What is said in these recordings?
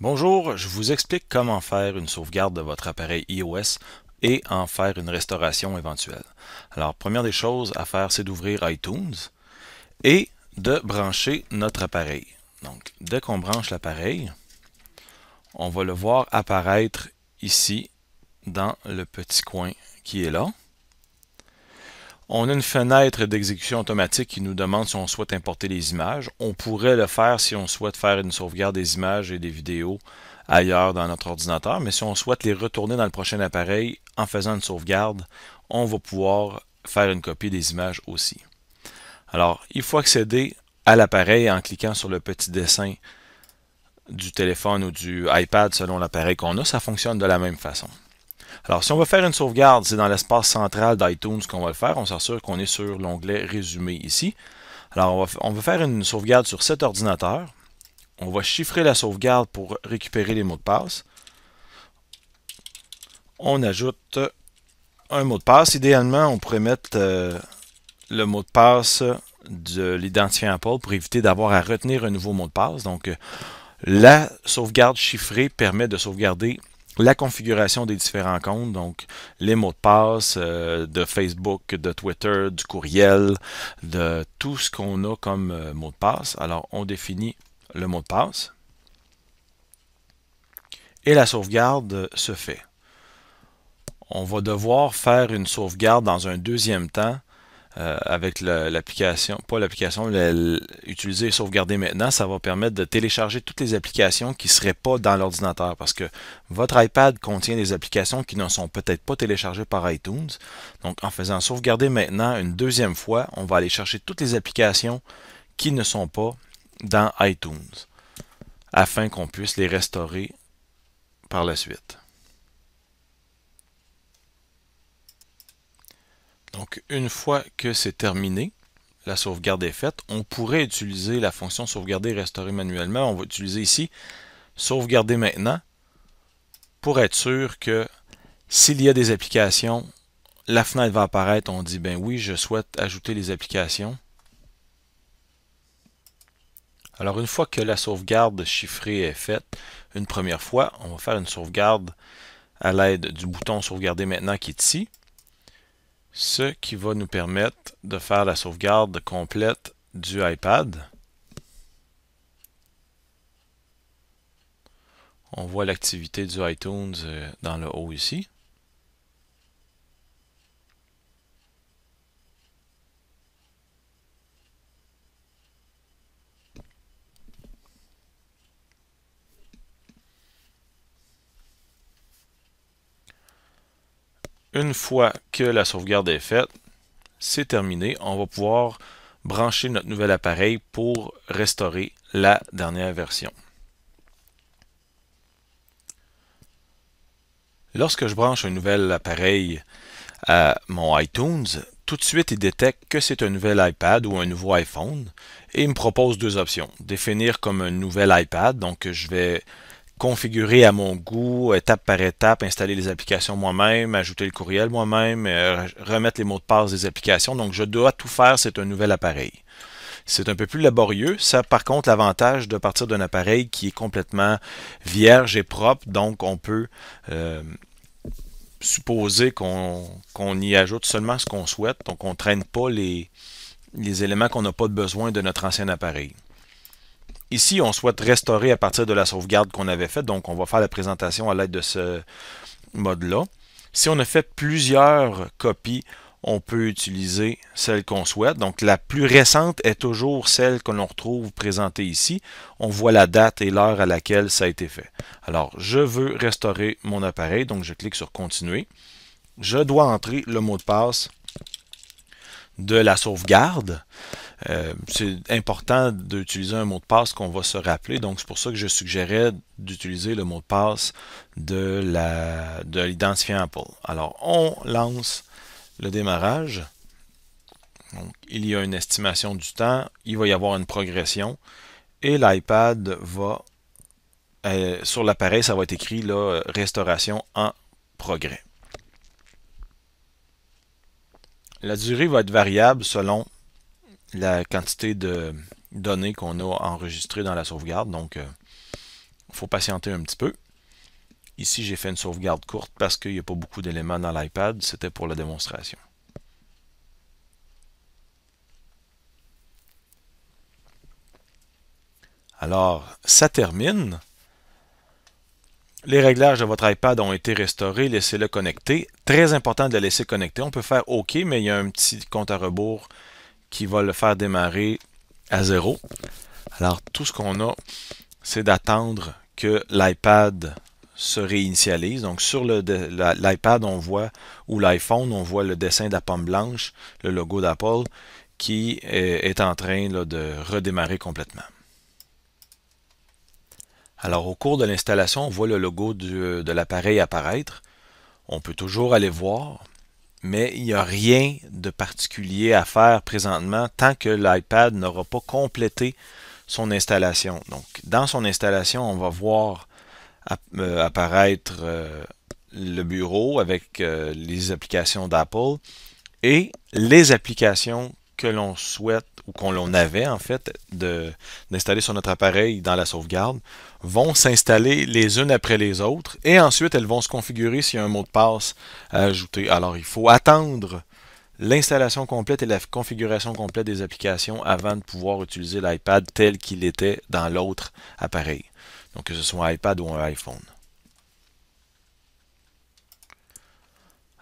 Bonjour, je vous explique comment faire une sauvegarde de votre appareil iOS et en faire une restauration éventuelle. Alors, première des choses à faire, c'est d'ouvrir iTunes et de brancher notre appareil. Donc, dès qu'on branche l'appareil, on va le voir apparaître ici dans le petit coin qui est là. On a une fenêtre d'exécution automatique qui nous demande si on souhaite importer les images. On pourrait le faire si on souhaite faire une sauvegarde des images et des vidéos ailleurs dans notre ordinateur, mais si on souhaite les retourner dans le prochain appareil en faisant une sauvegarde, on va pouvoir faire une copie des images aussi. Alors, il faut accéder à l'appareil en cliquant sur le petit dessin du téléphone ou du iPad selon l'appareil qu'on a. Ça fonctionne de la même façon. Alors, si on veut faire une sauvegarde, c'est dans l'espace central d'iTunes qu'on va le faire. On s'assure qu'on est sur l'onglet Résumé ici. Alors, on va, faire une sauvegarde sur cet ordinateur. On va chiffrer la sauvegarde pour récupérer les mots de passe. On ajoute un mot de passe. Idéalement, on pourrait mettre euh, le mot de passe de l'identifiant Apple pour éviter d'avoir à retenir un nouveau mot de passe. Donc, euh, la sauvegarde chiffrée permet de sauvegarder la configuration des différents comptes, donc les mots de passe euh, de Facebook, de Twitter, du courriel, de tout ce qu'on a comme mots euh, mot de passe. Alors, on définit le mot de passe et la sauvegarde se fait. On va devoir faire une sauvegarde dans un deuxième temps euh, avec l'application, pas l'application, utiliser sauvegarder maintenant, ça va permettre de télécharger toutes les applications qui ne seraient pas dans l'ordinateur parce que votre iPad contient des applications qui ne sont peut-être pas téléchargées par iTunes. Donc en faisant sauvegarder maintenant une deuxième fois, on va aller chercher toutes les applications qui ne sont pas dans iTunes afin qu'on puisse les restaurer par la suite. Donc, une fois que c'est terminé, la sauvegarde est faite, on pourrait utiliser la fonction sauvegarder et restaurer manuellement. On va utiliser ici sauvegarder maintenant pour être sûr que s'il y a des applications, la fenêtre va apparaître. On dit ben oui, je souhaite ajouter les applications. Alors une fois que la sauvegarde chiffrée est faite, une première fois, on va faire une sauvegarde à l'aide du bouton sauvegarder maintenant qui est ici ce qui va nous permettre de faire la sauvegarde complète du iPad. On voit l'activité du iTunes euh, dans le haut ici. Une fois que la sauvegarde est faite, c'est terminé. On va pouvoir brancher notre nouvel appareil pour restaurer la dernière version. Lorsque je branche un nouvel appareil à mon iTunes, tout de suite il détecte que c'est un nouvel iPad ou un nouveau iPhone et il me propose deux options. Définir comme un nouvel iPad, donc je vais configurer à mon goût, étape par étape, installer les applications moi-même, ajouter le courriel moi-même, euh, remettre les mots de passe des applications. Donc, je dois tout faire, c'est un nouvel appareil. C'est un peu plus laborieux. Ça, par contre, l'avantage de partir d'un appareil qui est complètement vierge et propre, donc on peut euh, supposer qu'on y ajoute seulement ce qu'on souhaite, donc on ne traîne pas les, les éléments qu'on n'a pas besoin de notre ancien appareil. Ici, on souhaite restaurer à partir de la sauvegarde qu'on avait faite, donc on va faire la présentation à l'aide de ce mode-là. Si on a fait plusieurs copies, on peut utiliser celle qu'on souhaite. Donc la plus récente est toujours celle que l'on retrouve présentée ici. On voit la date et l'heure à laquelle ça a été fait. Alors je veux restaurer mon appareil, donc je clique sur Continuer. Je dois entrer le mot de passe de la sauvegarde. Euh, c'est important d'utiliser un mot de passe qu'on va se rappeler. Donc, c'est pour ça que je suggérais d'utiliser le mot de passe de l'identifiant Apple. Alors, on lance le démarrage. Donc, il y a une estimation du temps. Il va y avoir une progression. Et l'iPad va... Euh, sur l'appareil, ça va être écrit là, restauration en progrès. La durée va être variable selon la quantité de données qu'on a enregistrées dans la sauvegarde. Donc, il euh, faut patienter un petit peu. Ici, j'ai fait une sauvegarde courte parce qu'il n'y a pas beaucoup d'éléments dans l'iPad. C'était pour la démonstration. Alors, ça termine. Les réglages de votre iPad ont été restaurés, laissez-le connecter. Très important de le laisser connecter. On peut faire OK, mais il y a un petit compte à rebours qui va le faire démarrer à zéro. Alors tout ce qu'on a, c'est d'attendre que l'iPad se réinitialise. Donc sur l'iPad, on voit, ou l'iPhone, on voit le dessin de la pomme blanche, le logo d'Apple, qui est, en train de redémarrer complètement. Alors au cours de l'installation, on voit le logo de l'appareil apparaître. On peut toujours aller voir, mais il n'y a rien de particulier à faire présentement tant que l'iPad n'aura pas complété son installation. Donc, dans son installation, on va voir euh, apparaître euh, le bureau avec euh, les applications d'Apple et les applications que l'on souhaite ou qu'on l'on avait en fait d'installer sur notre appareil dans la sauvegarde vont s'installer les unes après les autres et ensuite elles vont se configurer s'il y a un mot de passe à ajouter. Alors il faut attendre l'installation complète et la configuration complète des applications avant de pouvoir utiliser l'iPad tel qu'il était dans l'autre appareil. Donc que ce soit un iPad ou un iPhone.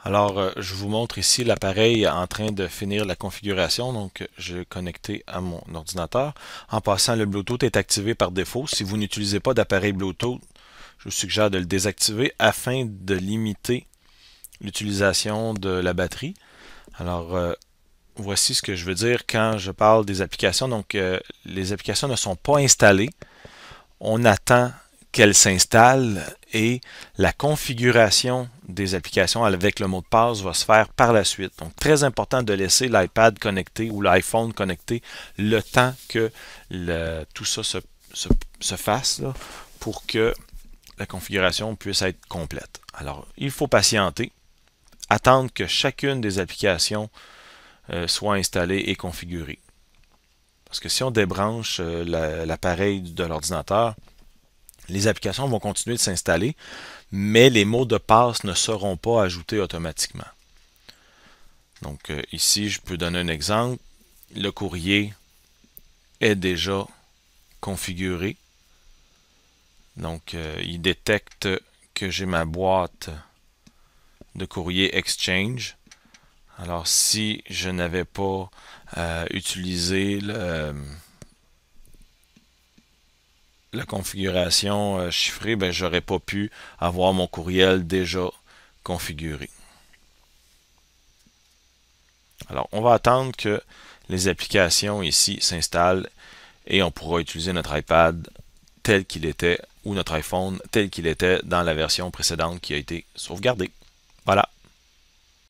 Alors, euh, je vous montre ici l'appareil en train de finir la configuration. Donc, je vais connecter à mon ordinateur. En passant, le Bluetooth est activé par défaut. Si vous n'utilisez pas d'appareil Bluetooth, je vous suggère de le désactiver afin de limiter l'utilisation de la batterie. Alors, euh, voici ce que je veux dire quand je parle des applications. Donc, euh, les applications ne sont pas installées. On attend qu'elle s'installe et la configuration des applications avec le mot de passe va se faire par la suite. Donc, très important de laisser l'iPad connecté ou l'iPhone connecté le temps que tout ça se, fasse pour que la configuration puisse être complète. Alors, il faut patienter, attendre que chacune des applications euh, soit installée et configurée. Parce que si on débranche euh, l'appareil de l'ordinateur, les applications vont continuer de s'installer, mais les mots de passe ne seront pas ajoutés automatiquement. Donc euh, ici, je peux donner un exemple. Le courrier est déjà configuré. Donc euh, il détecte que j'ai ma boîte de courrier Exchange. Alors si je n'avais pas euh, utilisé le la configuration euh, chiffrée, ben, j'aurais pas pu avoir mon courriel déjà configuré. Alors, on va attendre que les applications ici s'installent et on pourra utiliser notre iPad tel qu'il était ou notre iPhone tel qu'il était dans la version précédente qui a été sauvegardée. Voilà.